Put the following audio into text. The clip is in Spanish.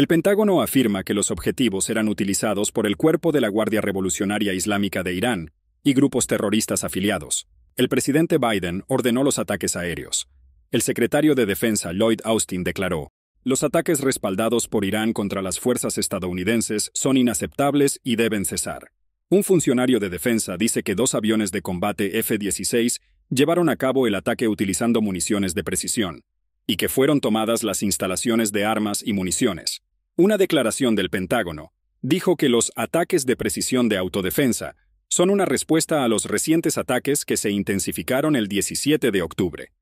El Pentágono afirma que los objetivos eran utilizados por el cuerpo de la Guardia Revolucionaria Islámica de Irán y grupos terroristas afiliados. El presidente Biden ordenó los ataques aéreos. El secretario de Defensa Lloyd Austin declaró, los ataques respaldados por Irán contra las fuerzas estadounidenses son inaceptables y deben cesar. Un funcionario de defensa dice que dos aviones de combate F-16 llevaron a cabo el ataque utilizando municiones de precisión, y que fueron tomadas las instalaciones de armas y municiones. Una declaración del Pentágono dijo que los ataques de precisión de autodefensa son una respuesta a los recientes ataques que se intensificaron el 17 de octubre.